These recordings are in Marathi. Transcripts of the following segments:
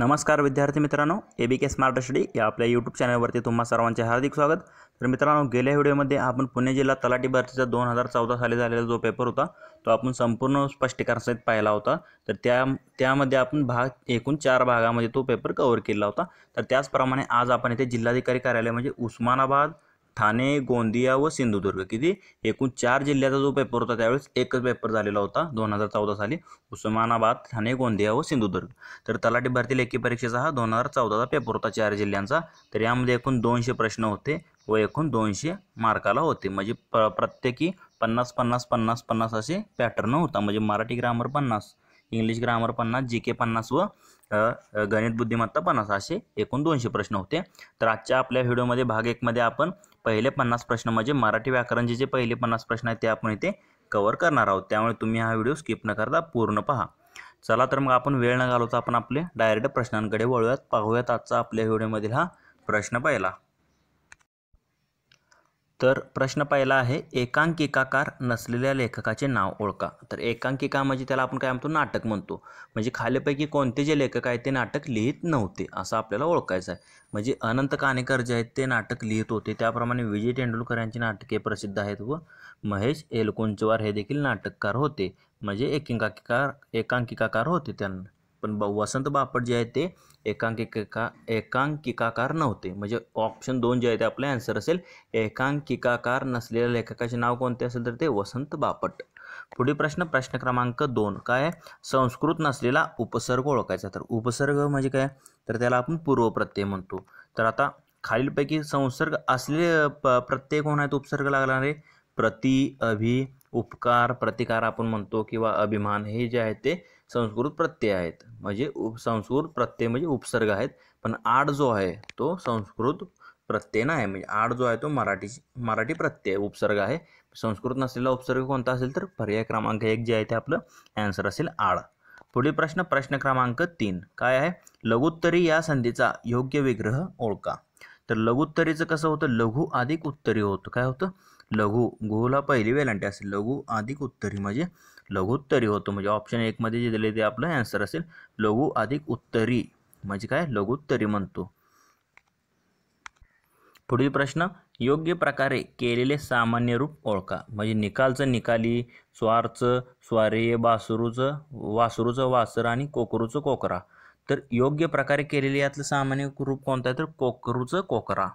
नमस्कार विद्यार्थी मित्रांनो ए बी के स्मार्ट स्टडी या आपल्या यूट्यूब चॅनलवरती तुम्हा सर्वांचे हार्दिक स्वागत तर मित्रांनो गेल्या व्हिडिओमध्ये आपण पुणे जिल्हा तलाठी भरतीचा दोन हजार चौदा साली झालेला जो पेपर होता तो आपण संपूर्ण स्पष्टीकरणासहित पाहिला होता तर त्या त्यामध्ये आपण भाग एकूण चार भागामध्ये तो पेपर कव्हर केला होता तर त्याचप्रमाणे आज आपण इथे जिल्हाधिकारी कार्यालय म्हणजे उस्मानाबाद ठाणे गोंदिया व सिंधुदुर्ग किती एकूण चार जिल्ह्याचा जो पेपर होता त्यावेळेस एकच पेपर झालेला होता दोन हजार चौदा साली उस्मानाबाद ठाणे गोंदिया व सिंधुदुर्ग तर तलाठी भरती लेखी परीक्षेचा हा दोन हजार चौदाचा पेपर होता चार जिल्ह्यांचा तर यामध्ये एकूण दोनशे प्रश्न होते व एकूण दोनशे मार्काला होते म्हणजे प्र प्रत्येकी पन्नास पन्नास पन्नास पन्नास असे पॅटर्न होता म्हणजे मराठी ग्रामर पन्नास इंग्लिश ग्रामर पन्नास जी के पन्नास व गणित बुद्धिमत्ता पन्नास असे एकूण दोनशे प्रश्न होते तर आजच्या आपल्या व्हिडिओमध्ये भाग एकमध्ये आपण पहिले पन्नास प्रश्न म्हणजे मराठी व्याकरणचे जे पहिले पन्नास प्रश्न आहेत ते आपण इथे कवर करणार आहोत त्यामुळे तुम्ही हा व्हिडिओ स्किप न करता पूर्ण पहा चला तर मग आपण वेळ न घालवता आपण आपले डायरेक्ट प्रश्नांकडे वळूयात पाहूयात आजचा आपल्या व्हिडिओमधील हा प्रश्न पहिला तर प्रश्न पहिला आहे एकांकिकाकार नसलेल्या लेखकाचे नाव ओळखा तर एकांकिका म्हणजे त्याला आपण काय म्हणतो नाटक म्हणतो म्हणजे खालीपैकी कोणते जे लेखक आहेत ते नाटक लिहित नव्हते असं आपल्याला ओळखायचं आहे म्हणजे अनंत कानेकर जे आहेत ते नाटक लिहित होते त्याप्रमाणे विजय तेंडुलकर यांची नाटके प्रसिद्ध आहेत व महेश एलकुंचवार हे देखील नाटककार होते म्हणजे एकांकिकाकार एकांकिकाकार होते त्यांना पण वसंत बापट जे आहे ते एकांकिका एकांकिकाकार नव्हते म्हणजे ऑप्शन दोन जे आहे ते आपलं ॲन्सर असेल एकांकिकाकार नसलेल्या लेखकाचे नाव कोणते असेल तर ते वसंत बापट पुढील प्रश्न प्रश्न क्रमांक दोन काय संस्कृत नसलेला उपसर्ग ओळखायचा तर उपसर्ग म्हणजे काय तर त्याला आपण पूर्वप्रत्यय म्हणतो तर आता खालीलपैकी संसर्ग असलेले प प्रत्यय कोण आहेत उपसर्ग लागणारे प्रति अभि उपकार प्रतिकार आपण म्हणतो किंवा अभिमान हे जे आहे ते संस्कृत प्रत्यय आहेत म्हणजे उप संस्कृत प्रत्यय म्हणजे उपसर्ग आहेत पण आड जो आहे तो संस्कृत प्रत्यय नाही म्हणजे आड जो आहे तो मराठी मराठी प्रत्यय उपसर्ग आहे संस्कृत नसलेला उपसर्ग कोणता असेल तर पर्याय क्रमांक एक जे आहे ते आपलं ॲन्सर असेल आड पुढील प्रश्न प्रश्न क्रमांक तीन काय आहे लघुत्तरी या संधीचा योग्य विग्रह ओळखा तर लघुत्तरीचं कसं होतं लघु अधिक उत्तरी होतं काय होतं लघु गोला पहिली वेलांटी असेल लघु अधिक उत्तरी म्हणजे लघुत्तरी होतो म्हणजे ऑप्शन एकमध्ये जे दिले ते आपलं ॲन्सर असेल लघु अधिक उत्तरी म्हणजे काय लघुत्तरी म्हणतो पुढील प्रश्न योग्य प्रकारे केलेले सामान्य रूप ओळखा म्हणजे निकालचं निकाली स्वारचं स्वारे बासुरूच वासरूचं वासर आणि कोकरूचं कोकरा तर योग्य प्रकारे केलेले यातलं सामान्य रूप कोणतं आहे तर कोकरूचं कोकरा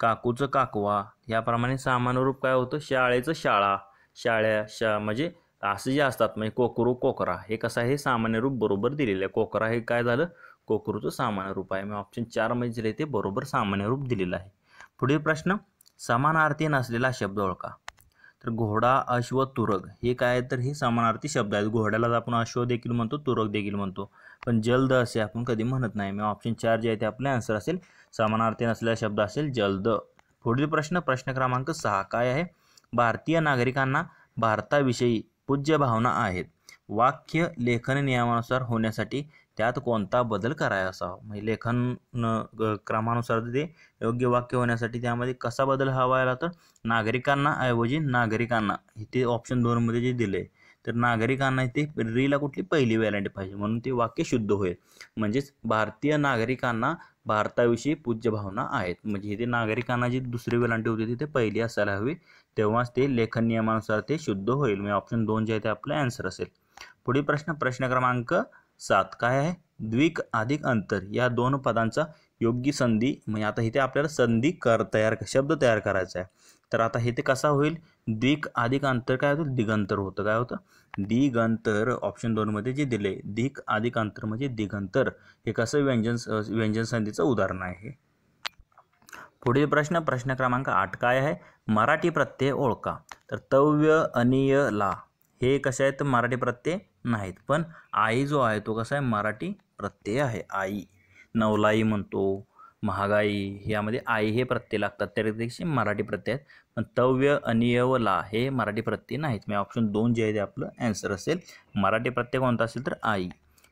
काकूचं काकवा याप्रमाणे सामान्य रूप काय होतं शाळेचं शाळा शाळे शा म्हणजे असं जे असतात म्हणजे कोकरू कोकरा हे कसं आहे हे सामान्य रूप बरोबर दिलेलं आहे कोकरा हे काय झालं कोकरूचं सामान्य रूप आहे मग ऑप्शन चार मध्ये ते बरोबर सामान्य रूप दिलेलं आहे पुढील प्रश्न समानार्थी नसलेला शब्द ओळखा तर घोडा अश्व तुरग हे काय तर हे समानार्थी शब्द आहेत घोड्याला आपण अश्व देखील म्हणतो तुरग देखील म्हणतो पण जलद असे आपण कधी म्हणत नाही मी ऑप्शन चार जे आहे ते आपले आन्सर असेल समानार्थी नसलेला शब्द असेल जलद पुढील प्रश्न प्रश्न क्रमांक सहा काय आहे भारतीय नागरिकांना भारताविषयी पूज्य भावना आहेत वाक्य लेखन नियमानुसार होण्यासाठी त्यात कोणता बदल करायचा असावा म्हणजे लेखन क्रमानुसार ते योग्य वाक्य होण्यासाठी त्यामध्ये कसा बदल हवा आला तर नागरिकांना ऐवजी नागरिकांना हे ते ऑप्शन दोनमध्ये जे दिले आहे तर नागरिकांना इथे रीला कुठली पहिली व्हॅलेंटी पाहिजे म्हणून ते वाक्य शुद्ध होईल म्हणजेच भारतीय नागरिकांना भारताविषयी पूज्य भावना आहेत म्हणजे इथे नागरिकांना जी दुसरी वेलांटी होती तिथे पहिली असायला हवी तेव्हाच ते लेखन नियमानुसार ते शुद्ध होईल म्हणजे ऑप्शन दोन जे आहे ते आपलं ॲन्सर असेल पुढील प्रश्न प्रश्न क्रमांक सात काय आहे द्विक अधिक अंतर या दोन पदांचा योग्य संधी म्हणजे आता इथे आपल्याला संधी कर तयार शब्द तयार करायचा आहे तर आता इथे कसा होईल दिक अधिक अंतर काय होतं दिगंतर होतं काय होतं दिगंतर ऑप्शन दोनमध्ये जे दिले दिक अधिक अंतर म्हणजे दिगंतर हे कसं व्यंजन व्यंजन संधीचं उदाहरण आहे पुढील प्रश्न प्रश्न क्रमांक आठ काय आहे मराठी प्रत्यय ओळखा तर तव्य अनिय ला हे कसे आहेत मराठी प्रत्यय नाहीत पण आई जो आहे तो कसा आहे मराठी प्रत्यय आहे आई नवलाई म्हणतो महागाई यामध्ये आई हे प्रत्यय लागतात त्या दिवशी मराठी प्रत्यय आहेत तव्य अनियवला हे मराठी प्रत्यय नाहीत म्हणजे ऑप्शन दोन जे आहे ते आपलं ॲन्सर असेल मराठी प्रत्यय कोणता असेल तर आई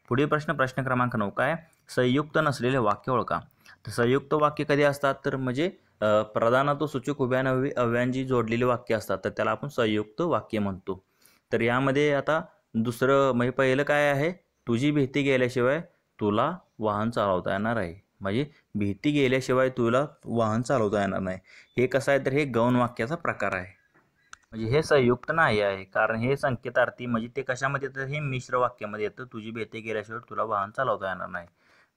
पुढील प्रश्न प्रश्न क्रमांक नऊ काय संयुक्त नसलेले वाक्य ओळखा तर संयुक्त वाक्य कधी असतात तर म्हणजे तो सूचक उभ्या नवी अव्यांची जोडलेली वाक्य असतात तर त्याला आपण संयुक्त वाक्य म्हणतो तर यामध्ये आता दुसरं म्हणजे पहिलं काय आहे तुझी भीती गेल्याशिवाय तुला वाहन चालवता येणार आहे म्हणजे भीती गेल्याशिवाय तुला वाहन चालवता येणार नाही हे कसं आहे तर हे गौण वाक्याचा प्रकार आहे म्हणजे हे संयुक्त नाही आहे कारण हे संकेतार्थी म्हणजे ते कशामध्ये येतं हे मिश्र वाक्यामध्ये येतं तुझी भीती गेल्याशिवाय तुला वाहन चालवता येणार नाही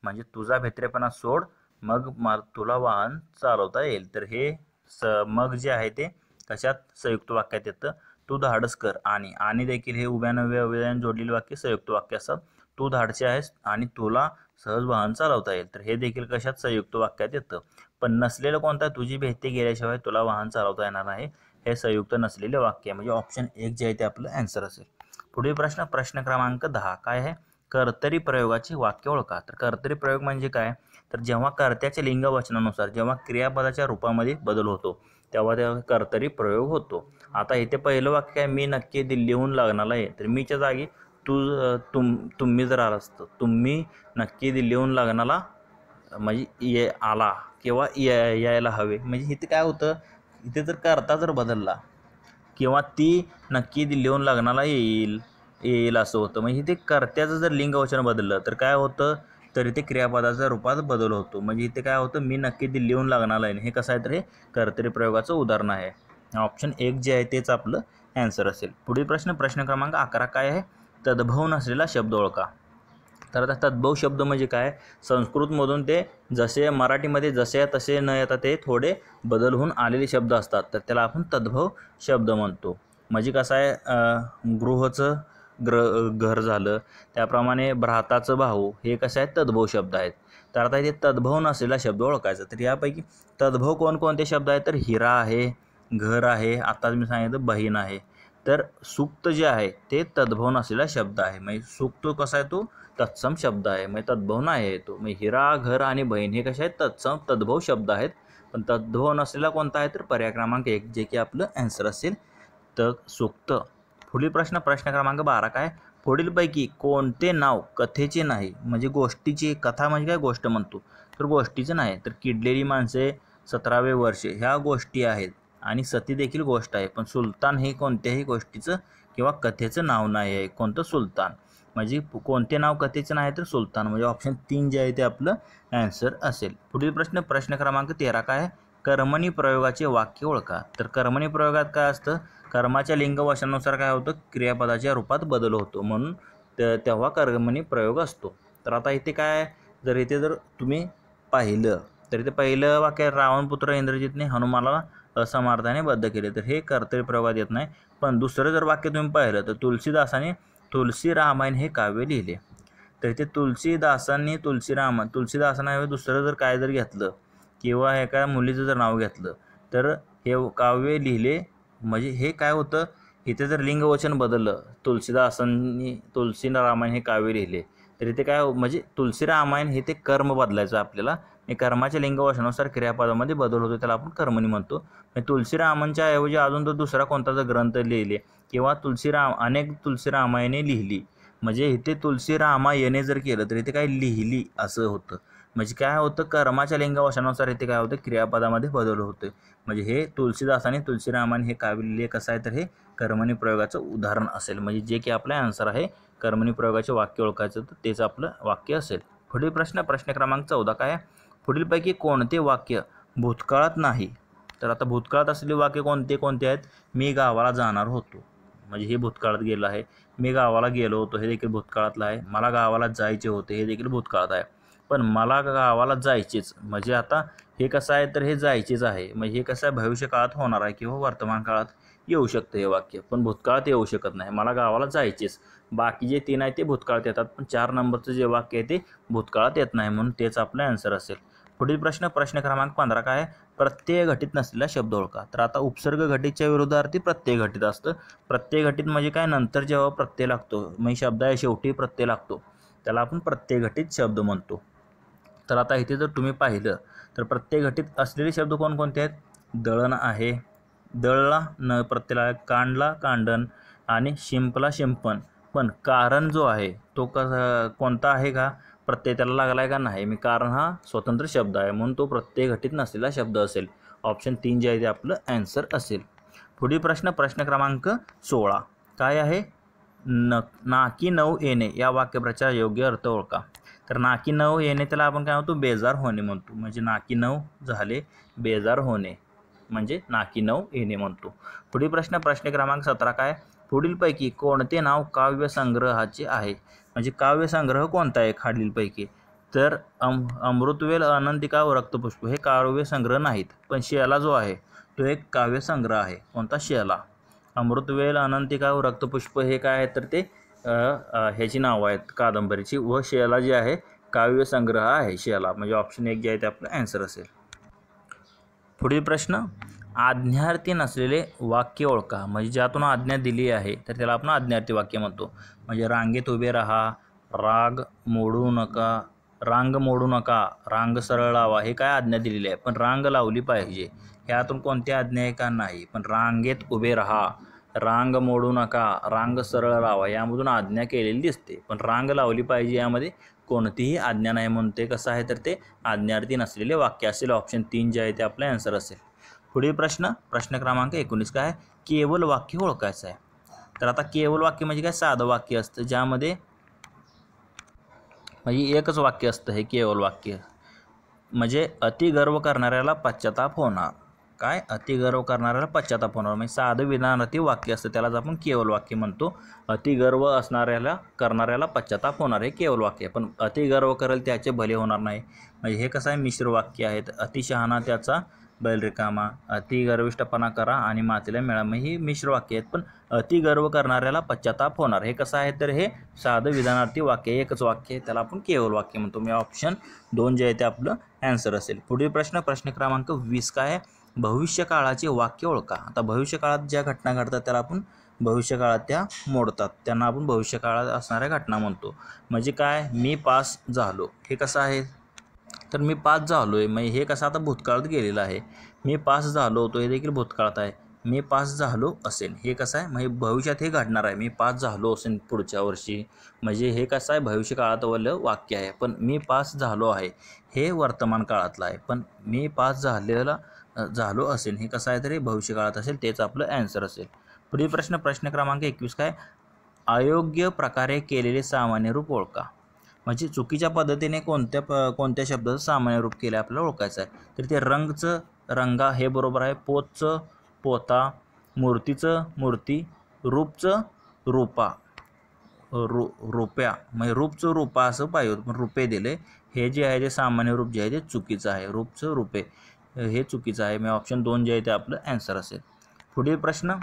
म्हणजे तुझा भेत्रेपणा सोड मग तुला वाहन चालवता येईल तर हे स मग जे आहे ते कशात संयुक्त वाक्यात येतं तू धाडस कर आणि आणि देखील हे उभ्यानं व्यवयान जोडलेले वाक्य संयुक्त वाक्य असतात तू धाडसे आहेस आणि तुला सहज वाहन चालवता येईल तर हे देखील कशात संयुक्त वाक्यात येतं पण नसलेलं कोणता तुझी भेटी गेल्याशिवाय तुला वाहन चालवता येणार नाही हे संयुक्त नसलेले वाक्य म्हणजे ऑप्शन एक जे आहे ते आपलं ॲन्सर असेल पुढील प्रश्न प्रश्न क्रमांक दहा काय आहे कर्तरी प्रयोगाची वाक्य ओळखा तर कर्तरी प्रयोग म्हणजे काय तर जेव्हा कर्त्याच्या लिंग वचनानुसार जेव्हा क्रियापदाच्या रूपामध्ये बदल होतो तेव्हा त्या कर्तरी प्रयोग होतो आता इथे पहिलं वाक्य आहे मी नक्की दिल्लीहून लागणार आहे तर मीच्या जागी तू तुम तुम्ही जर आला असतं तुम्ही नक्की दिल्लीहून लिहून लग्नाला म्हणजे ये आला किंवा यायला हवे म्हणजे इथे काय होतं इथे जर करता जर बदलला किंवा ती नक्की दिल्लीहून लग्नाला येईल येईल असं होतं म्हणजे इथे कर्त्याचं जर लिंगवचन बदललं तर काय होतं तर इथे क्रियापदाच्या रूपात बदल होतो म्हणजे इथे काय होतं मी नक्की दिल्लीहून लग्नाला येईन हे कसं आहे तर हे प्रयोगाचं उदाहरण आहे ऑप्शन एक जे आहे तेच आपलं ॲन्सर असेल पुढील प्रश्न प्रश्न क्रमांक अकरा काय आहे तद्भव नसलेला शब्द ओळखा तर आता तद्भव शब्द म्हणजे काय संस्कृतमधून ते जसे मराठीमध्ये जसे तसे न येता ते थोडे बदल होऊन आलेले शब्द असतात तर त्याला आपण तद्भव शब्द म्हणतो म्हणजे कसं आहे गृहचं ग्र घर झालं त्याप्रमाणे भ्राताचं भाऊ हे कसं आहे तद्भव शब्द आहेत तर आता इथे तद्भव नसलेला शब्द ओळखायचा तर यापैकी तद्भव कोणकोणते शब्द आहेत तर हिरा आहे घर आहे आत्ताच मी सांगितलं बहीण आहे तर सुप्त जे आहे ते तद्भवन असलेला शब्द आहे म्हणजे सुक्त कसा आहे तो तत्सम शब्द आहे म्हणजे तद्भवन आहे तो म्हणजे हिरा घर आणि बहीण हे कसे आहेत तत्सम तद्भव शब्द आहेत पण तद्भवन असलेला कोणता आहे तर पर्याय क्रमांक एक जे की आपलं ॲन्सर असेल तर सुक्त पुढील प्रश्न प्रश्न क्रमांक बारा काय पुढीलपैकी कोणते नाव कथेचे नाही म्हणजे गोष्टीची कथा म्हणजे काय गोष्ट म्हणतो तर गोष्टीचं नाही तर किडलेली माणसे सतरावे वर्षे ह्या गोष्टी आहेत आणि सती देखील गोष्ट आहे पण सुलतान हे कोणत्याही गोष्टीचं किंवा कथेचं नाव नाही आहे कोणतं सुलतान म्हणजे कोणते नाव कथेचं नाही तर सुलतान म्हणजे ऑप्शन तीन जे आहे ते आपलं ॲन्सर असेल पुढील प्रश्न प्रश्न क्रमांक तेरा काय आहे कर्मणी प्रयोगाचे वाक्य ओळखा तर कर्मणी प्रयोगात काय असतं कर्माच्या लिंगवशानुसार काय होतं क्रियापदाच्या रूपात बदल होतो म्हणून तेव्हा कर्मणी प्रयोग असतो तर आता इथे काय जर इथे जर तुम्ही पाहिलं तर इथे पहिलं वाक्य रावणपुत्र इंद्रजितने हनुमानाला समार्थाने बद्ध केले तर हे कर्तरी प्रवाद येत नाही पण दुसरं जर वाक्य तुम्ही पाहिलं तर तुलसीदासाने तुलसी रामायण हे काव्य लिहिले तर इथे तुलसीदासांनी राम तुलसीदासांना दुसरं जर काय जर घेतलं किंवा एका मुलीचं जर नाव घेतलं तर हे काव्य लिहिले म्हणजे हे काय होतं इथे जर लिंगवचन बदललं तुलसीदासांनी तुलसी रामायण हे काव्य लिहिले तर इथे काय हो-, म्हणजे तुलसी रामायण हे ते कर्म बदलायचं आपल्याला कर्माच्या लिंगवचनानुसार क्रियापदामध्ये बदल होतो त्याला आपण कर्मणी म्हणतो तुलसीरामांच्या ऐवजी अजून तो दुसरा कोणता जर ग्रंथ लिहिले किंवा तुलसीराम अनेक तुलसीरामायने लिहिली म्हणजे इथे तुलसीरामायने जर केलं तर इथे काय लिहिली असं होतं म्हणजे काय होतं कर्माच्या लिंगवशानुसार इथे काय होतं क्रियापदामध्ये बदल होतो म्हणजे हे तुलसीदासाने तुलसीरामाने हे काव्य कसं आहे तर हे कर्मणी प्रयोगाचं उदाहरण असेल म्हणजे जे की आपला आन्सर आहे कर्मणी प्रयोगाचे वाक्य ओळखायचं तर तेच आपलं वाक्य असेल पुढील प्रश्न प्रश्न क्रमांक चौदा काय पुढीलपैकी कोणते वाक्य भूतकाळात नाही तर आता भूतकाळात असलेले वाक्य कोणते कोणते आहेत मी गावाला जाणार होतो म्हणजे हे भूतकाळात गेलं आहे मी गावाला गेलो होतो हे देखील भूतकाळातलं आहे मला गावाला जायचे होते हे देखील भूतकाळात आहे पण मला गावाला जायचेच म्हणजे आता हे कसं आहे तर हे जायचेच आहे म्हणजे हे कसं आहे भविष्यकाळात होणार आहे किंवा वर्तमान काळात येऊ शकतं हे वाक्य पण भूतकाळात येऊ शकत नाही मला गावाला जायचेच बाकी जे तीन आहे ते भूतकाळात येतात पण चार नंबरचं जे वाक्य आहे ते भूतकाळात येत नाही म्हणून तेच आपलं ॲन्सर असेल पुढील प्रश्न प्रश्न क्रमांक पंधरा काय प्रत्यय घटित नसलेला शब्द ओळखा तर आता उपसर्ग घटितच्या विरोधार्थी प्रत्यय घटित असतं प्रत्यय घटित म्हणजे काय नंतर जेव्हा प्रत्यय लागतो म्हणजे शब्द आहे शेवटी प्रत्यय लागतो त्याला आपण प्रत्यय घटित शब्द म्हणतो तर आता इथे जर तुम्ही पाहिलं तर प्रत्यय घटित असलेले शब्द कोणकोणते आहेत दळण आहे दळला न प्रत्यय कांडला कांडण आणि शिंपला शिंपण पण कारण जो आहे तो कसा कोणता आहे का प्रत्यय त्याला लागला आहे का नाही मी कारण हा स्वतंत्र शब्द आहे म्हणून तो प्रत्यय घटित नसलेला शब्द असेल ऑप्शन तीन जे आहे ते आपलं ॲन्सर असेल पुढील प्रश्न प्रश्न क्रमांक सोळा काय आहे न नाकी नऊ येणे या वाक्यप्रचार योग्य अर्थ ओळखा तर नाकी नऊ येणे त्याला आपण काय म्हणतो बेजार होणे म्हणतो म्हणजे नाकी नऊ झाले बेजार होणे म्हणजे नाकी नऊ येणे म्हणतो पुढील प्रश्न प्रश्न क्रमांक सतरा काय पुढीलपैकी कोणते नाव काव्यसंग्रहाचे आहे म्हणजे काव्यसंग्रह कोणता आहे खालीलपैकी तर अम अमृतवेल अनंतिका व रक्तपुष्प हे काव्यसंग्रह नाहीत पण शेला जो आहे तो एक काव्यसंग्रह आहे कोणता शेला अमृतवेल अनंतिका व रक्तपुष्प हे काय आहे तर ते ह्याची नावं आहेत कादंबरीची व शेला जी आहे काव्यसंग्रह आहे शेला म्हणजे ऑप्शन एक जे आहे ते आपलं ॲन्सर असेल पुढील प्रश्न आज्ञार्थी नसलेले वाक्य ओळखा म्हणजे ज्यातून आज्ञा दिली आहे तर त्याला आपण आज्ञार्थी वाक्य म्हणतो म्हणजे रांगेत उभे राहा राग मोडू नका रांग मोडू नका रांग सरळ लावा हे काय आज्ञा दिलेली आहे पण रांग लावली पाहिजे ह्यातून कोणती आज्ञा आहे का नाही पण रांगेत उभे राहा रांग मोडू नका रांग सरळ लावा यामधून आज्ञा केलेली दिसते पण रांग लावली पाहिजे यामध्ये कोणतीही आज्ञा नाही म्हणते कसं आहे तर ते आज्ञार्थी नसलेले वाक्य असेल ऑप्शन तीन जे आहे ते आपलं ॲन्सर असेल पुढील प्रश्न प्रश्न क्रमांक एकोणीस काय केवल वाक्य ओळखायचं आहे तर आता केवल वाक्य म्हणजे काय साधं वाक्य असतं ज्यामध्ये म्हणजे एकच वाक्य असतं हे केवल वाक्य म्हणजे अतिगर्व करणाऱ्याला पश्चाताप होणार काय अतिगर्व करणाऱ्याला पश्चाताप होणार म्हणजे साधं अति वाक्य असतं त्यालाच आपण केवल वाक्य म्हणतो अतिगर्व असणाऱ्याला करणाऱ्याला पश्चाताप होणार हे केवल वाक्य आहे पण अतिगर्व करेल त्याचे भले होणार नाही म्हणजे हे कसं आहे मिश्र वाक्य आहेत अतिशहाणा त्याचा बैल रिकामा अति गर्विष्टपणा करा आणि मातीला मिळा मग ही मिश्र वाक्य आहेत पण अति गर्व करणाऱ्याला पश्चाताप होणार हे कसं आहे तर हे साधं विधानार्थी वाक्य एकच वाक्य आहे त्याला आपण केवळ वाक्य म्हणतो मी ऑप्शन दोन जे आहे ते आपलं ॲन्सर असेल पुढील प्रश्न प्रश्न क्रमांक वीस काय आहे भविष्यकाळाचे वाक्य ओळखा आता भविष्यकाळात ज्या घटना घडतात त्याला आपण भविष्यकाळात त्या मोडतात त्यांना आपण भविष्यकाळात असणाऱ्या घटना म्हणतो म्हणजे काय मी पास झालो हे कसं आहे तर मी पास झालो आहे मग हे कसं आता भूतकाळात गेलेलं आहे मी पास झालो होतो हे देखील भूतकाळात आहे मी पास झालो असेल हे कसं आहे म्हणजे भविष्यात हे घडणार आहे मी पास झालो असेल पुढच्या वर्षी म्हणजे हे कसं आहे भविष्य वाक्य आहे पण मी पास झालो आहे हे वर्तमान काळातलं आहे पण मी पास झालेला झालो असेल हे कसं आहे तरी भविष्य काळात असेल तेच आपलं ॲन्सर असेल पुढील प्रश्न प्रश्न क्रमांक एकवीस काय अयोग्य प्रकारे केलेले सामान्य रूप ओळखा म्हणजे चुकीच्या पद्धतीने कोणत्या प कोणत्या शब्दाचं सामान्य रूप केलं आपल्याला ओळखायचं आहे तर ते रंगचं रंगा हे बरोबर आहे पोतचं पोता मूर्तीचं मूर्ती रूपचं रूपा रु रुप्या म्हणजे रूपचं रूपा असं पाहिजे पण रुपे दिले हे जे आहे ते सामान्य रूप जे आहे ते चुकीचं आहे रूपचं रुपे हे चुकीचं आहे मी ऑप्शन दोन जे आहे ते आपलं ॲन्सर असेल पुढील प्रश्न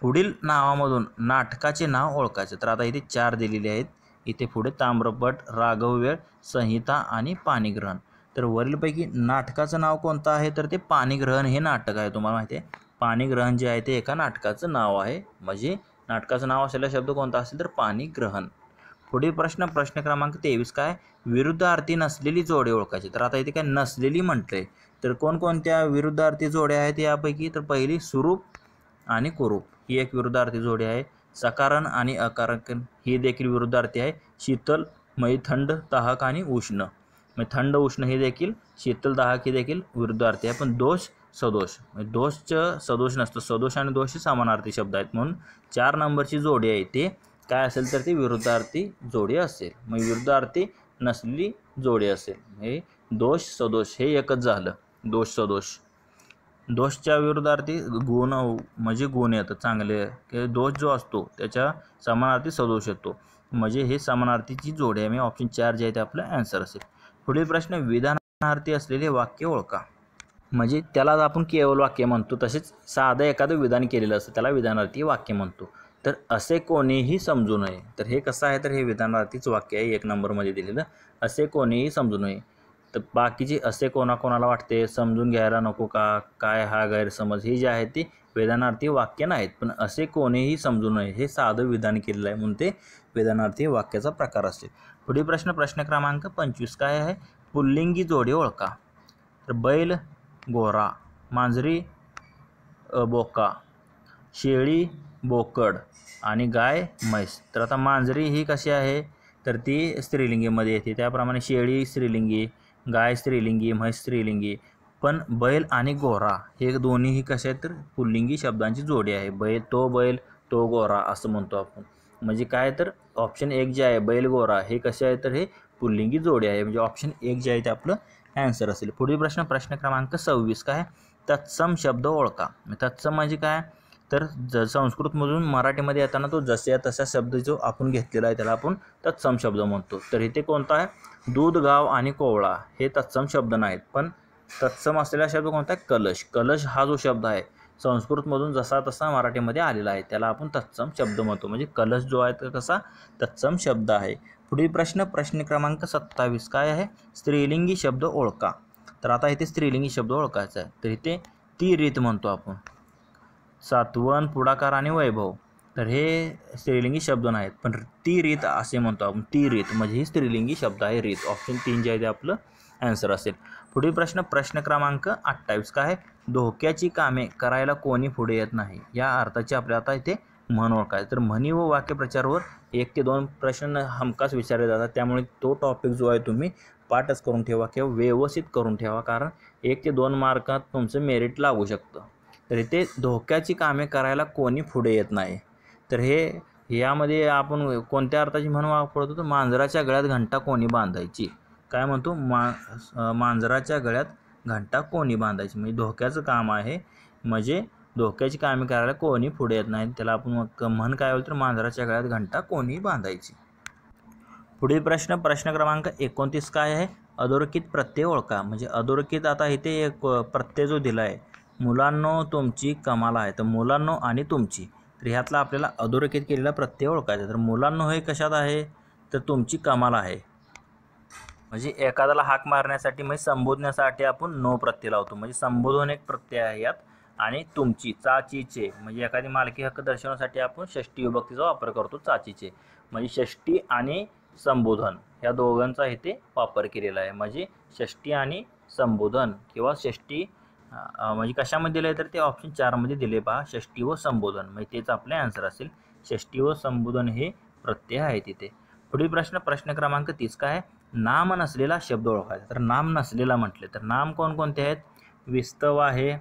पुढील नावामधून नाटकाचे नाव ओळखायचं तर आता इथे चार दिलेले आहेत इथे पुढे ताम्रपट राघववेळ संहिता आणि पाणीग्रहण तर वरीलपैकी नाटकाचं नाव कोणतं आहे तर ते पाणीग्रहण हे नाटक आहे तुम्हाला माहिती आहे पाणीग्रहण जे आहे ते एका नाटकाचं नाव आहे म्हणजे नाटकाचं नाव असलेला शब्द कोणता असेल तर पाणीग्रहण पुढील प्रश्न प्रश्न क्रमांक तेवीस काय विरुद्धार्थी नसलेली जोडे ओळखायची तर आता इथे काय नसलेली म्हटलंय तर कोणकोणत्या विरुद्धार्थी जोड्या आहेत यापैकी तर पहिली सुरूप आणि कुरूप ही एक विरुद्धार्थी जोडी आहे सकारण आणि अकारण हे देखील विरुद्धार्थी आहे शीतल मै थंड दाहक आणि उष्ण मग थंड उष्ण हे देखील शीतल दाहक हे देखील विरुद्धार्थी आहे पण दोष सदोष म्हणजे दोषचं सदोष नसतं सदोष आणि दोष हे समानार्थी शब्द आहेत म्हणून चार नंबरची जोडी आहे ते काय असेल तर ती विरुद्धार्थी जोडी असेल मग विरुद्धार्थी नसली जोडी असेल हे दोष सदोष हे एकच झालं दोष सदोष दोषच्या विरोधार्थी गुण म्हणजे गुण येतात चांगले दोष जो असतो त्याच्या समानार्थी सदोष येतो म्हणजे हे समानार्थीची जोडी आहे मी ऑप्शन चार जे आहे ते आपलं आन्सर असेल पुढील प्रश्न विधानार्थी असलेले वाक्य ओळखा म्हणजे त्याला आपण केवळ वाक्य म्हणतो तसेच साधं एखादं विधान केलेलं असतं त्याला विधानार्थी वाक्य म्हणतो तर असे कोणीही समजू नये तर हे कसं आहे तर हे विधानार्थीच वाक्य आहे एक नंबरमध्ये दिलेलं असे कोणीही समजू नये तर बाकीचे असे कोणाकोणाला वाटते समजून घ्यायला नको का काय हा गैरसमज ही जी आहे ती वेदनार्थी वाक्य नाहीत पण असे कोणीही समजू नये हे साधं विधान केलेलं आहे म्हणून ते वेदनार्थी वाक्याचा प्रकार असेल पुढील प्रश्न प्रश्न क्रमांक पंचवीस काय आहे पुल्लिंगी जोडी ओळखा तर बैल गोरा मांजरी बोका शेळी बोकड आणि गाय म्हैस तर आता मांजरी ही कशी आहे तर ती स्त्रीलिंगीमध्ये येते त्याप्रमाणे शेळी स्त्रीलिंगी गाय स्त्रीलिंगी म्हैस स्त्रीलिंगी पण बैल आणि गोरा हे दोन्हीही कसे आहेत तर पुल्लिंगी शब्दांची जोडी आहे बैल तो बैल तो गोरा असं म्हणतो आपण म्हणजे काय तर ऑप्शन एक जे आहे बैल गोरा हे कसे आहे तर हे पुल्लिंगी जोडी आहे म्हणजे ऑप्शन एक जे आहे ते आपलं ॲन्सर असेल पुढील प्रश्न प्रश्न क्रमांक सव्वीस काय तत्सम शब्द ओळखा तत्सम म्हणजे काय तर ज संस्कृतमधून मराठीमध्ये येताना तो जसे तसा शब्द जो आपण घेतलेला आहे त्याला आपण तत्सम शब्द म्हणतो तर इथे कोणता आहे दूध गाव आणि कोवळा हे तत्सम शब्द नाहीत पण तत्सम असलेला शब्द कोणता आहे कलश कलश हा जो शब्द आहे संस्कृतमधून जसा तसा मराठीमध्ये आलेला आहे त्याला आपण तत्सम शब्द म्हणतो म्हणजे कलश जो आहे तो कसा तत्सम शब्द आहे पुढील प्रश्न प्रश्न क्रमांक सत्तावीस काय आहे स्त्रीलिंगी शब्द ओळखा तर आता इथे स्त्रीलिंगी शब्द ओळखायचा आहे तर इथे ती रीत म्हणतो आपण सातवण पुढाकार आणि वैभव तर हे स्त्रीलिंगी शब्द नाहीत पण ती रीत असे म्हणतो आपण ती रीत म्हणजे ही स्त्रीलिंगी शब्द आहे रीत ऑप्शन तीन जे आहे ते आपलं ॲन्सर असेल पुढील प्रश्न प्रश्न क्रमांक अठ्ठावीस काय धोक्याची कामे करायला कोणी पुढे येत नाही या अर्थाची आपल्या आता इथे म्हण काय तर म्हणी व वाक्यप्रचारवर एक ते दोन प्रश्न हमखास विचारले जातात त्यामुळे तो टॉपिक जो आहे तुम्ही पाठच करून ठेवा किंवा व्यवस्थित करून ठेवा कारण एक ते दोन मार्कात तुमचं मेरिट लागू शकतं तर इथे धोक्याची कामे करायला कोणी पुढे येत नाही तर हे यामध्ये आपण कोणत्या अर्थाची म्हण वापरतो तर मांजराच्या गळ्यात घंटा कोणी बांधायची काय म्हणतो मा मांजराच्या गळ्यात घंटा कोणी बांधायची म्हणजे धोक्याचं काम आहे म्हणजे धोक्याची कामे करायला कोणी पुढे येत नाही त्याला आपण म्हण काय होईल तर मांजराच्या गळ्यात घंटा कोणी बांधायची पुढील प्रश्न प्रश्न क्रमांक एकोणतीस काय आहे अधोरेखित प्रत्यय ओळखा म्हणजे अधोरेखित आता इथे एक प्रत्यय जो दिला आहे मुलांनो तुमची कमाल आहे तर मुलांनो आणि तुमची तर ह्यातला आपल्याला अधोरेखित केलेला प्रत्यय ओळखायचा तर मुलांना हे कशात आहे तर तुमची कमाल आहे म्हणजे एखाद्याला हाक मारण्यासाठी म्हणजे संबोधण्यासाठी आपण नो प्रत्यय लावतो म्हणजे संबोधन एक प्रत्यय आहे यात आणि तुमची चाचीचे म्हणजे एखादी मालकी हक्क दर्शवण्यासाठी आपण षष्टी विभक्तीचा वापर करतो चाचीचे म्हणजे षष्टी आणि संबोधन ह्या दोघांचा इथे वापर केलेला आहे म्हणजे षष्टी आणि संबोधन किंवा षष्टी म्हणजे कशामध्ये दिलं आहे तर ते ऑप्शन चारमध्ये दिले पहा षष्टी व संबोधन म्हणजे तेच आपले आन्सर असेल षष्टी व संबोधन हे प्रत्यय आहे तिथे पुढील प्रश्न प्रश्न क्रमांक तीस काय नाम नसलेला शब्द ओळखायचा तर नाम नसलेला म्हटले तर नाम कोणकोणते आहेत विस्तव आहे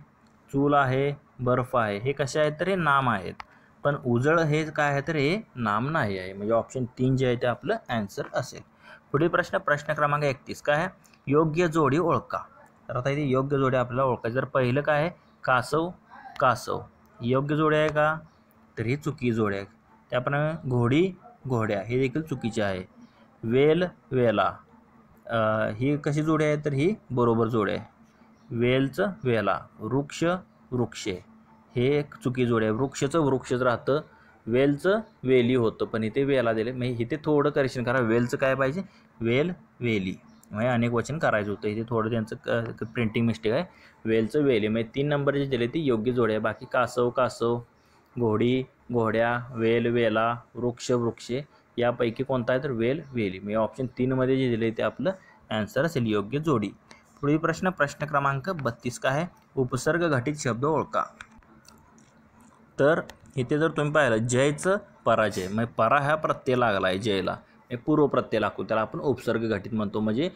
चूल आहे बर्फ आहे हे कसे आहेत तर हे नाम आहेत पण उजळ हे काय आहे तर हे नाम नाही आहे म्हणजे ऑप्शन तीन जे आहे ते आपलं ॲन्सर असेल पुढील प्रश्न प्रश्न क्रमांक एकतीस काय आहे योग्य जोडी ओळखा तर आता इथे योग्य जोड्या आपल्याला ओळखायचं जर पहिलं काय आहे कासव कासव योग्य जोड्या आहे का तर ही चुकी जोड्या आहे त्याप्रमाणे घोडी घोड्या हे देखील चुकीचे आहे वेल वेला ही कशी जोडी आहे तर ही बरोबर जोड्या आहे वेलचं वेला वृक्ष वृक्षे हे एक चुकी जोडी आहे वृक्षचं वृक्षच राहतं वेलचं वेली होतं पण इथे वेला दिले म्हणजे इथे थोडं करेक्शन करा वेलचं काय पाहिजे वेल वेली म्हणजे अनेक वचन करायचं होतं इथे थोडं त्यांचं क प्रिंटिंग मिस्टेक आहे वेलचं वेल म्हणजे तीन नंबर जे दिले ते योग्य जोडी आहे बाकी कासव कासव घोडी घोड्या वेल वेला वृक्ष वृक्षे यापैकी कोणता आहे तर वेल वेली म्हणजे ऑप्शन तीनमध्ये जे दिले ते आपलं ॲन्सर असेल योग्य जोडी पुढील प्रश्न प्रश्न क्रमांक बत्तीस का आहे उपसर्ग घटित शब्द ओळखा तर इथे जर तुम्ही पाहिलं जयचं पराजय म्हणजे परा हा प्रत्यय लागला आहे जयला हे पूर्व प्रत्यय लागतो त्याला आपण उपसर्ग घटित म्हणतो म्हणजे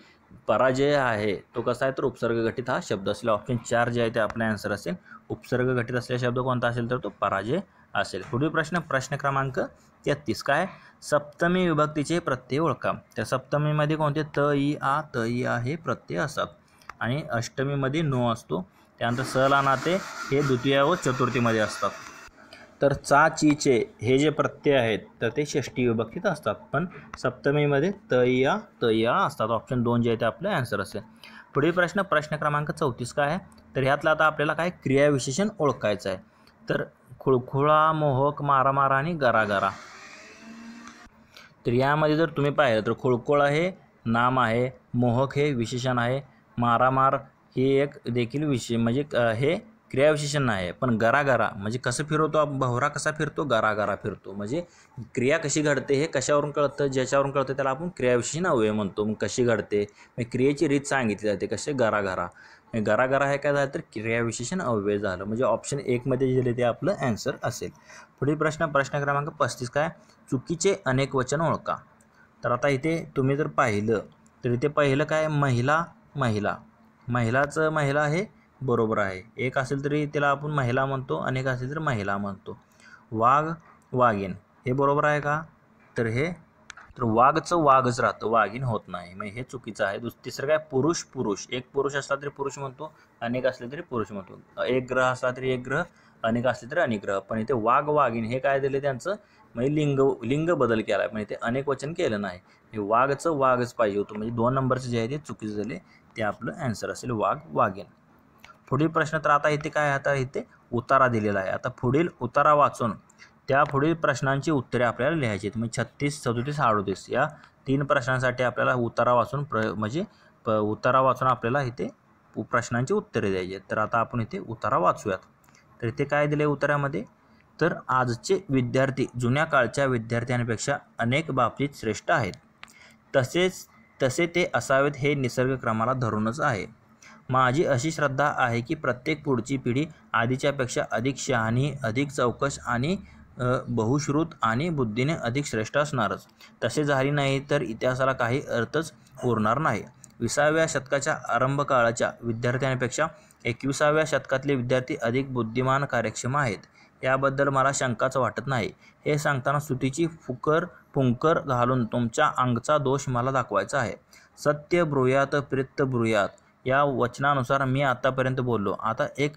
पराजय आहे तो कसा आहे तर उपसर्ग घटित हा शब्द असेल ऑप्शन चार जे आहे ते आपला आन्सर असेल उपसर्ग घटित असलेला शब्द कोणता असेल तर तो पराजय असेल पुढील प्रश्न प्रश्न क्रमांक तेहत्तीस काय सप्तमी विभक्तीचे प्रत्यय ओळखा त्या सप्तमीमध्ये कोणते त ई आ त ई आ हे प्रत्यय असतात आणि अष्टमीमध्ये नो असतो त्यानंतर सलानाते नाते हे द्वितीय व चतुर्थीमध्ये असतात तर चा चीचे हे जे प्रत्यय आहेत तर ते षष्टी विभक्तीत असतात पण सप्तमीमध्ये तया तया असतात ऑप्शन दोन जे आहे ते आपलं आन्सर असेल पुढील प्रश्न प्रश्न क्रमांक चौतीस काय आहे तर ह्यातलं आता आपल्याला काय क्रियाविशेषण ओळखायचं आहे तर खुळखुळा मोहक मारामारा आणि गरागरा तर यामध्ये जर तुम्ही पाहिलं तर खुळखुळा हे नाम आहे मोहक हे विशेषण आहे मारामार हे एक देखील विशे म्हणजे हे क्रियाविशेषण नाही आहे पण गरागरा म्हणजे कसं फिरवतो भवरा कसा फिरतो गरागरा फिरतो म्हणजे क्रिया कशी घडते हे कशावरून कळतं ज्याच्यावरून कळतं त्याला आपण क्रियाविशेषण अवयव म्हणतो मग कशी घडते मग क्रियेची रीत सांगितली जाते कसे गरागरा गरागरा हे काय झालं तर क्रियाविशेषण अव्यय झालं म्हणजे ऑप्शन एकमध्ये जे दिले ते आपलं ॲन्सर असेल पुढील प्रश्न प्रश्न क्रमांक पस्तीस काय चुकीचे अनेक वचन ओळखा तर आता इथे तुम्ही जर पाहिलं तर इथे पहिलं काय महिला महिला महिलाचं महिला आहे बरोबर आहे एक असेल तरी त्याला आपण महिला म्हणतो अनेक असेल तर महिला म्हणतो वाघ वाघीण हे बरोबर आहे का तर हे तर वाघचं वाघच राहतं वाघीण होत नाही मग हे चुकीचं आहे दुस तिसरं काय पुरुष पुरुष एक पुरुष असला तरी पुरुष म्हणतो अनेक असले तरी पुरुष म्हणतो एक ग्रह असला तरी एक ग्रह अनेक असले तरी अनेक ग्रह पण इथे वाघ वाघीण हे काय दिले त्यांचं म्हणजे लिंग लिंग बदल केला आहे पण इथे अनेक वचन केलं नाही वाघचं वाघच पाहिजे होतं म्हणजे दोन नंबरचं जे आहे ते चुकीचं झाले ते आपलं ॲन्सर असेल वाघ वाघीण पुढील प्रश्न तर आता इथे काय आता इथे उतारा दिलेला आहे आता पुढील उतारा वाचून त्या पुढील प्रश्नांची उत्तरे आपल्याला लिहायची म्हणजे छत्तीस सदोतीस अडोतीस या तीन प्रश्नांसाठी आपल्याला उतारा वाचून प्र म्हणजे प उतारा वाचून आपल्याला इथे प्रश्नांची उत्तरे द्यायची आहेत तर आता आपण इथे उतारा वाचूयात तर इथे काय दिले उतारामध्ये तर आजचे विद्यार्थी जुन्या काळच्या विद्यार्थ्यांपेक्षा अनेक बाबतीत श्रेष्ठ आहेत तसेच तसे ते असावेत हे निसर्गक्रमाला धरूनच आहे माझी अशी श्रद्धा आहे की प्रत्येक पुढची पिढी आधीच्यापेक्षा अधिक शहाणी अधिक चौकस आणि बहुश्रुत आणि बुद्धीने अधिक श्रेष्ठ असणारच तसे झाली नाही तर इतिहासाला काही अर्थच उरणार नाही विसाव्या शतकाच्या आरंभ काळाच्या विद्यार्थ्यांपेक्षा एकविसाव्या शतकातले विद्यार्थी अधिक बुद्धिमान कार्यक्षम आहेत याबद्दल मला शंकाच वाटत नाही हे सांगताना सुतीची फुकर फुंकर घालून तुमच्या अंगचा दोष मला दाखवायचा आहे सत्य ब्रुयात प्रित्त ब्रुयात या वचनानुसार मी आतापर्यंत बोललो आता एक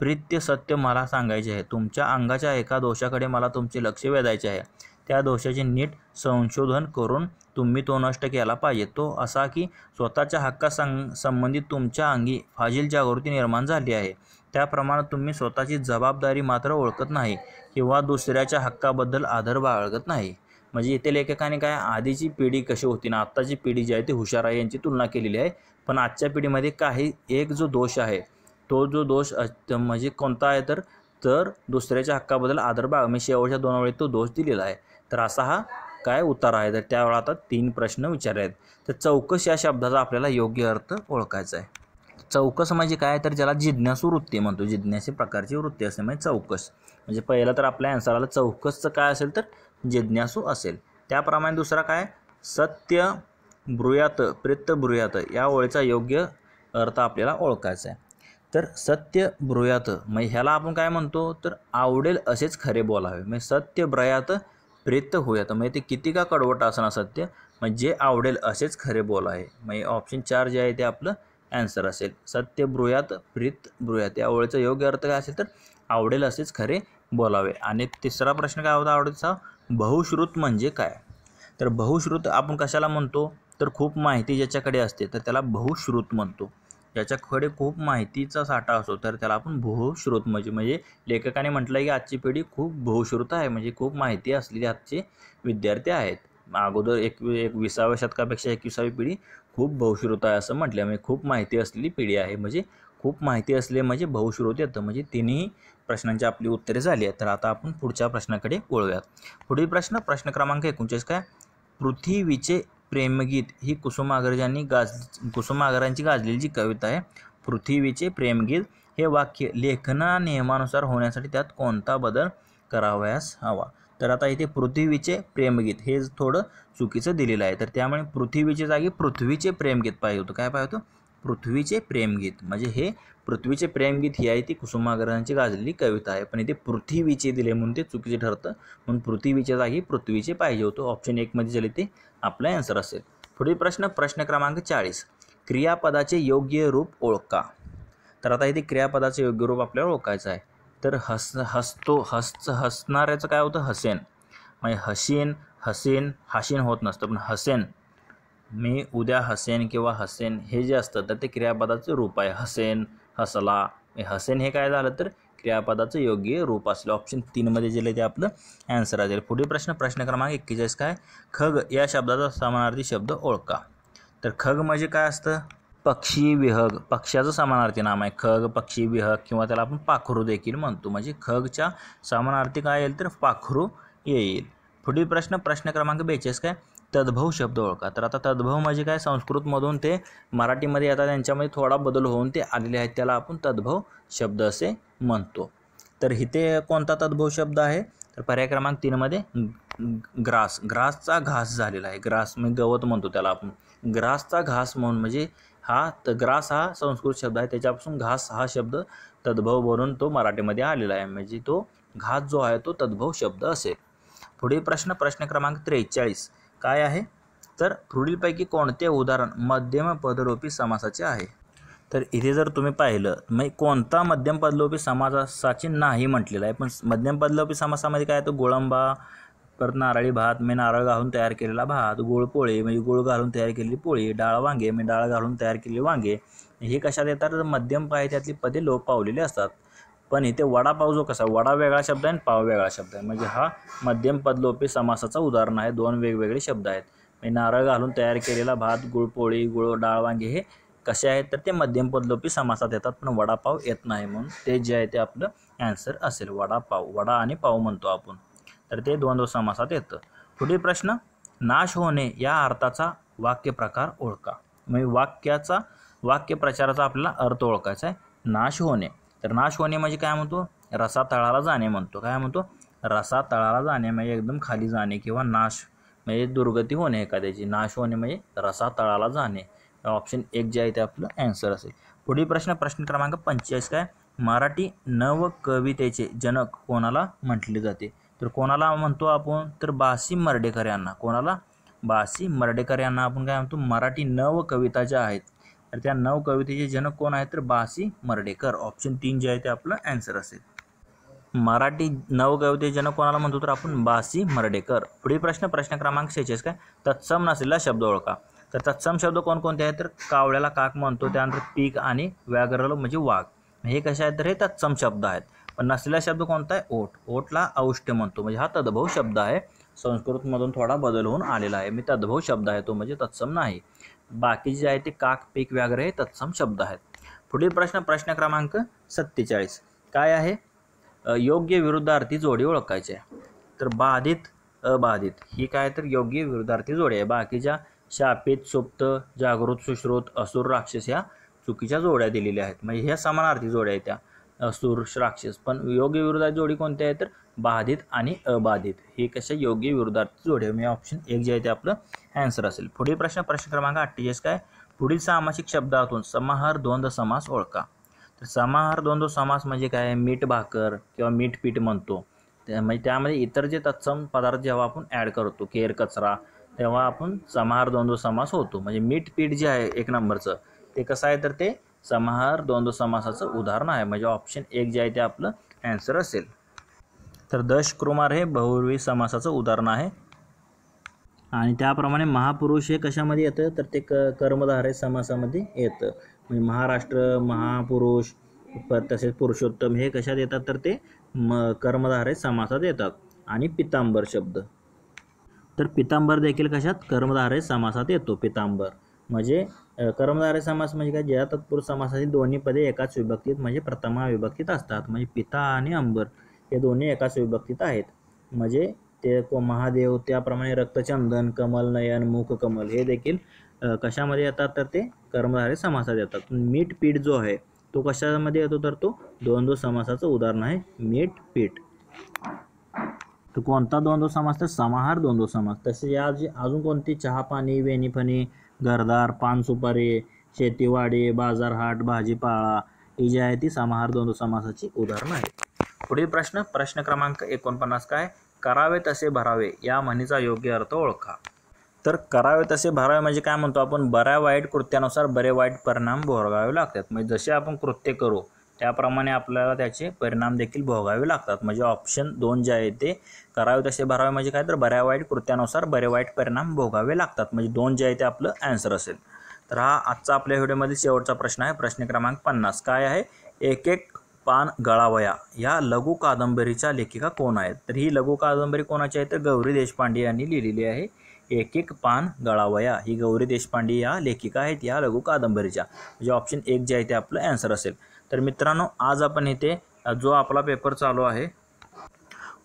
प्रित्य सत्य मला सांगायचे आहे तुमच्या अंगाच्या एका दोषाकडे मला तुमचे लक्ष वेधायचे आहे त्या दोषाचे नीट संशोधन करून तुम्ही तो नष्ट केला पाहिजे तो असा की स्वतःच्या हक्का सं संबंधित तुमच्या अंगी फाजील जागृती निर्माण झाली आहे त्याप्रमाणे तुम्ही स्वतःची जबाबदारी मात्र ओळखत नाही किंवा दुसऱ्याच्या हक्काबद्दल आदर बाळगत नाही म्हणजे येथील लेखकाने काय आधीची पिढी कशी होती ना आत्ताची पिढी जी आहे ती हुशार आहे यांची तुलना केलेली आहे पण आजच्या पिढीमध्ये काही एक जो दोष आहे तो जो दोष म्हणजे कोणता आहे तर तर दुसऱ्याच्या हक्काबद्दल आदर बाग मी शेवटच्या दोन वेळी तो दोष दिलेला आहे तर असा हा काय उतार आहे तर त्यावेळेला आता तीन प्रश्न विचारले आहेत तर चौकस या शब्दाचा आपल्याला योग्य अर्थ ओळखायचा आहे चौकस म्हणजे काय तर ज्याला जिज्ञासू वृत्ती म्हणतो जिज्ञासे प्रकारची वृत्ती असते म्हणजे चौकस म्हणजे पहिलं तर आपल्या आन्सर आला चौकसचं काय असेल तर जिज्ञासू असेल त्याप्रमाणे दुसरा काय सत्य ब्रुयात प्रित्त ब्रुयात या ओळीचा योग्य अर्थ आपल्याला ओळखायचा आहे तर सत्य ब्रुयात मग ह्याला आपण काय म्हणतो तर आवडेल असेच खरे बोलावे म्हणजे सत्य ब्रयात प्रित्त होयात म्हणजे ते किती का कडवट असणार सत्य म्हणजे जे आवडेल असेच खरे बोलावे म्हणजे ऑप्शन चार जे आहे ते आपलं ॲन्सर असेल सत्य ब्रुयात प्रीत ब्रुयात या ओळीचा योग्य अर्थ काय असेल तर आवडेल असेच खरे बोलावे आणि तिसरा प्रश्न काय होता आवडीचा बहुश्रुत म्हणजे काय तर बहुश्रुत आपण कशाला म्हणतो तर खूप माहिती ज्याच्याकडे असते तर त्याला बहुश्रुत म्हणतो ज्याच्याकडे खूप माहितीचा साठा असतो तर त्याला आपण बहुश्रुत म्हणजे म्हणजे लेखकाने म्हटलं की आजची पिढी खूप बहुश्रुत आहे म्हणजे खूप माहिती असलेली आजचे विद्यार्थी आहेत अगोदर एक विसाव्या शतकापेक्षा एकविसावी पिढी खूप बहुश्रुत आहे असं म्हटलं म्हणजे खूप माहिती असलेली पिढी आहे म्हणजे खूप माहिती असले म्हणजे बहुश्रुत येतं म्हणजे तिन्ही प्रश्नांची आपली उत्तरे झाली आहेत तर आता आपण पुढच्या प्रश्नाकडे वळूयात पुढील प्रश्न प्रश्न क्रमांक एकोणचाळीस काय पृथ्वीचे प्रेमगीत ही कुसुमाग्रजांनी गाज कुसुमाग्रजांची गाजलेली जी कविता आहे पृथ्वीचे प्रेमगीत हे वाक्य लेखना नियमानुसार होण्यासाठी त्यात कोणता बदल करावयास हवा तर आता इथे पृथ्वीचे प्रेमगीत हे थोडं चुकीचं दिलेलं आहे तर त्यामुळे पृथ्वीच्या जागी पृथ्वीचे प्रेमगीत पाहिजे होतं काय पाहिजे होतं पृथ्वीचे प्रेमगीत म्हणजे हे पृथ्वीचे प्रेमगीत ही आहे ती कुसुमाग्रजांची गाजलेली कविता आहे पण इथे पृथ्वीचे दिले म्हणून ते चुकीचे ठरतं म्हणून पृथ्वीच्या जागी पृथ्वीचे पाहिजे होतं ऑप्शन एकमध्ये जरी ते आपला ॲन्सर असेल पुढील प्रश्न प्रश्न क्रमांक चाळीस क्रियापदाचे योग्य रूप ओळखा तर आता इथे क्रियापदाचे योग्य रूप आपल्याला ओळखायचं आहे तर हस हसतो हस हसणाऱ्याचं काय होतं हसेन म्हणजे हसीन हसेन हाशीन होत नसतं पण हसेन मी उद्या हसेन किंवा हसेन हे जे असतं तर ते क्रियापदाचं रूप आहे हसेन हसला हसेन हे काय झालं तर क्रियापदाचं योग्य रूप असलं ऑप्शन तीनमध्ये दिलं ते आपलं ॲन्सर असेल पुढील प्रश्न प्रश्न क्रमांक एक्केचाळीस काय खग या शब्दाचा समानार्थी शब्द ओळखा तर खग म्हणजे काय असतं पक्षी विहग पक्षाचं समानार्थी नाम आहे खग पक्षी विहग किंवा त्याला आपण पाखरू देखील म्हणतो म्हणजे खगच्या समानार्थी काय येईल तर पाखरू येईल पुढील प्रश्न प्रश्न क्रमांक बेचाळीस काय तद्भव शब्द ओळखा तर आता तद्भव म्हणजे काय संस्कृतमधून ते मराठीमध्ये आता त्यांच्यामध्ये थोडा बदल होऊन ते आलेले आहेत त्याला आपण तद्भव शब्द असे म्हणतो तर इथे कोणता तद्भव शब्द आहे तर पर्याय क्रमांक तीनमध्ये ग्रास ग्रासचा घास झालेला आहे ग्रास म्हणजे गवत म्हणतो त्याला आपण ग्रासचा घास म्हणून म्हणजे हा त ग्रास हा संस्कृत शब्द आहे त्याच्यापासून घास हा शब्द तद्भव बनून तो मराठीमध्ये आलेला आहे म्हणजे तो घास जो आहे तो तद्भव शब्द असेल पुढील प्रश्न प्रश्न क्रमांक त्रेचाळीस काय आहे तर पुढीलपैकी कोणते उदाहरण मध्यम पदलोपी समासाचे आहे तर इथे जर तुम्ही पाहिलं मग कोणता मध्यम पदलोपी समासाची नाही म्हटलेलं आहे पण मध्यम पदलोपी समासामध्ये काय तो गोळंबा परत नारळी भात मी नारळ घालून तयार केलेला भात गुळपोळी म्हणजे गुळ घालून तयार केलेली पोळी डाळ वांगे मी डाळ घालून तयार केलेली वांगे हे कशात येतात तर मध्यम त्यातली पदे लोप पावलेली असतात पण इथे वडापाव जो कसा वडा वेगळा शब्द आहे आणि पाव वेगळा शब्द आहे म्हणजे हा मध्यम पदलोपी समासाचं उदाहरण आहे दोन वेगवेगळे शब्द आहेत मी नारळ घालून तयार केलेला भात गुळपोळी गुळ डाळ वांगे हे कसे आहेत तर ते मध्यम पदलोपी समासात येतात पण वडापाव येत नाही म्हणून ते जे आहे ते आपलं ॲन्सर असेल वडापाव वडा आणि पाव म्हणतो आपण तर ते दोन द्वंद्व समासात येतं पुढील प्रश्न नाश होणे या अर्थाचा वाक्यप्रकार ओळखा म्हणजे वाक्याचा वाक्यप्रचाराचा आपल्याला अर्थ ओळखायचा आहे नाश होणे तर नाश होणे म्हणजे काय म्हणतो रसा तळाला जाणे म्हणतो काय म्हणतो रसा तळाला जाणे म्हणजे एकदम खाली जाणे किंवा नाश म्हणजे दुर्गती होणे एखाद्याची नाश होणे म्हणजे रसा तळाला जाणे ऑप्शन एक जे आहे ते आपलं ॲन्सर असेल पुढील प्रश्न प्रश्न क्रमांक पंचेचाळीस काय मराठी नव कवितेचे जनक कोणाला म्हटले जाते तर कोणाला म्हणतो आपण तर बासी मर्डेकर यांना कोणाला बासी मर्डेकर यांना आपण काय म्हणतो मराठी नव कविता ज्या आहेत तर त्या नव कवितेचे जनक कोण आहेत तर बासी मर्डेकर ऑप्शन तीन जे आहे ते आपलं ॲन्सर असेल मराठी नवकविते जनक कोणाला म्हणतो तर आपण बासी मर्डेकर पुढील प्रश्न प्रश्न क्रमांक शेचेस काय तत्सम नसलेला शब्द ओळखा तर तत्सम शब्द कोणकोणते आहेत तर कावळ्याला काक म्हणतो त्यानंतर पीक आणि व्याघ्रल म्हणजे वाघ हे कसे आहेत तर हे तत्सम शब्द आहेत पण नसलेला शब्द कोणता आहे ओट ओटला औष्ट्य म्हणतो म्हणजे हा तद्भव शब्द आहे संस्कृतमधून थोडा बदल होऊन आलेला आहे मी तद्भव शब्द आहे तो म्हणजे तत्सम नाही बाकी जे आहे ते काक पीक व्याघ्र हे तत्सम शब्द आहेत पुढील प्रश्न प्रश्न क्रमांक सत्तेचाळीस काय आहे योग्य विरुद्धार्थी जोडी ओळखायची आहे तर बाधित अबाधित ही काय तर योग्य विरुद्धार्थी जोडी आहे बाकीच्या शापित सुप्त जागृत सुश्रुत असुर राक्षस ह्या चुकीच्या जोड्या दिलेल्या आहेत म्हणजे ह्या समानार्थी जोड्या आहेत त्या असुर राक्षस पण योग्य विरुद्धार्थी जोडी कोणत्या आहे तर बाधित आणि अबाधित हे कशा योग्य विरुद्धार्थी जोड्या म्हणजे ऑप्शन एक जे आहे ते आपलं ॲन्सर असेल पुढील प्रश्न प्रश्न क्रमांक अठ्ठेचाळीस काय पुढील सामासिक शब्दातून समाहार द्वंद्व समास ओळखा तर समाहार द्वंद्व समास म्हणजे काय मीठ भाकर किंवा मीठ पीठ म्हणतो त्या म्हणजे त्यामध्ये इतर जे तत्सम पदार्थ जेव्हा आपण ॲड करतो केर कचरा तेव्हा आपण समाहार द्वंद्व समास होतो म्हणजे मीठ पीठ जे आहे एक नंबरचं ते कसं आहे तर ते समाहार द्वंद्व समासाचं उदाहरण आहे म्हणजे ऑप्शन एक जे आहे ते आपलं ॲन्सर असेल तर दश कुमार हे बहुवी समासाचं उदाहरण आहे आणि त्याप्रमाणे महापुरुष हे कशामध्ये येतं तर ते क कर्मधारय समासामध्ये येतं म्हणजे महाराष्ट्र महापुरुष तसेच पुरुषोत्तम हे कशात येतात तर ते म कर्मधारय समासात येतात आणि पितांबर शब्द तर पितांबर देखील कशात कर्मधारय समासात येतो पितांबर म्हणजे कर्मधारय समास म्हणजे काय ज्या तत्पुरुष समासाची दोन्ही पदे एकाच विभक्तीत म्हणजे प्रथमा विभक्तीत असतात म्हणजे पिता आणि अंबर हे दोन्ही एकाच विभक्तीत आहेत म्हणजे ते महादेव त्याप्रमाणे रक्तचंदन कमल मुख मुखकमल हे देखील कशामध्ये येतात तर ते कर्मधारे समासात येतात मीठ पीठ जो आहे तो कशामध्ये येतो तर तो द्वंद्व समासाचं उदाहरण आहे मीठ पीठ तो कोणता द्वंद्व समास तर समाहार द्वंद्व समास तसे या जी अजून कोणती चहा पाणी वेणीफणी घरदार पान सुपारी शेतीवाडी बाजारहाट भाजीपाळा ही जी आहे ती समाहार द्वंद्व समासाची उदाहरणं आहेत पुढील प्रश्न प्रश्न क्रमांक एकोणपन्नास काय करावे तसे भरावे या म्हणीचा योग्य अर्थ ओळखा तर करावे तसे भरावे म्हणजे काय म्हणतो आपण बऱ्या वाईट कृत्यानुसार बरे वाईट परिणाम भोगावे लागतात म्हणजे जसे आपण कृत्य करू त्याप्रमाणे आपल्याला त्याचे परिणाम देखील भोगावे लागतात म्हणजे ऑप्शन दोन जे आहे ते करावे तसे भरावे म्हणजे काय तर बऱ्या वाईट कृत्यानुसार बरे वाईट परिणाम भोगावे लागतात म्हणजे दोन जे आहे ते आपलं ॲन्सर असेल तर हा आजचा आपल्या व्हिडिओमध्ये शेवटचा प्रश्न आहे प्रश्न क्रमांक पन्नास काय आहे एक एक पान गळावया ह्या लघु कादंबरीच्या लेखिका कोण आहेत तर ही लघु कादंबरी कोणाची आहे तर गौरी देशपांडे यांनी लिहिलेली आहे एक एक पान गळावया ही गौरी देशपांडे या लेखिका आहेत या लघु कादंबरीच्या म्हणजे ऑप्शन एक जे आहे ते आपलं ॲन्सर असेल तर मित्रांनो आज आपण इथे जो आपला पेपर चालू आहे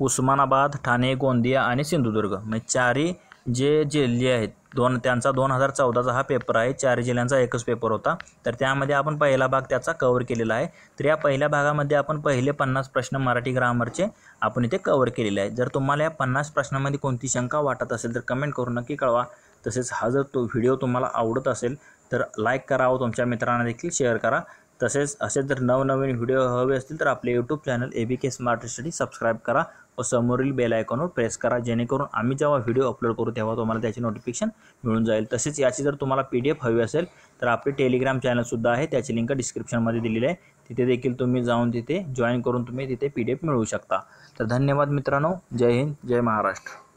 उस्मानाबाद ठाणे गोंदिया आणि सिंधुदुर्ग म्हणजे चारही जे जिल्हे आहेत दोन त्यांचा दोन हजार चौदाचा हा पेपर आहे चार जिल्ह्यांचा एकच पेपर होता तर त्यामध्ये आपण पहिला भाग त्याचा कवर केलेला आहे तर या पहिल्या भागामध्ये आपण पहिले पन्नास प्रश्न मराठी ग्रामरचे आपण इथे कवर केलेले आहे जर तुम्हाला या पन्नास प्रश्नामध्ये कोणती शंका वाटत असेल तर कमेंट करून नक्की कळवा तसेच हा जर तो व्हिडिओ तुम्हाला आवडत असेल तर लाईक करावं तुमच्या मित्रांना देखील शेअर करा तसेच असे जर नवनवीन व्हिडिओ हवे असतील तर आपले YouTube channel A B K smart study subscribe करा व समोरील बेल आयकॉनवर प्रेस करा जेणेकरून आम्ही जेव्हा व्हिडिओ अपलोड करू तेव्हा तुम्हाला त्याची नोटिफिकेशन मिळून जाईल तसेच याची जर तुम्हाला पी डी एफ हवी असेल तर आपले टेलिग्राम चॅनलसुद्धा आहे त्याची लिंक डिस्क्रिप्शनमध्ये दिलेली आहे तिथे देखील तुम्ही जाऊन तिथे जॉईन करून तुम्ही तिथे पी डी एफ मिळवू शकता तर धन्यवाद मित्रांनो जय हिंद जय महाराष्ट्र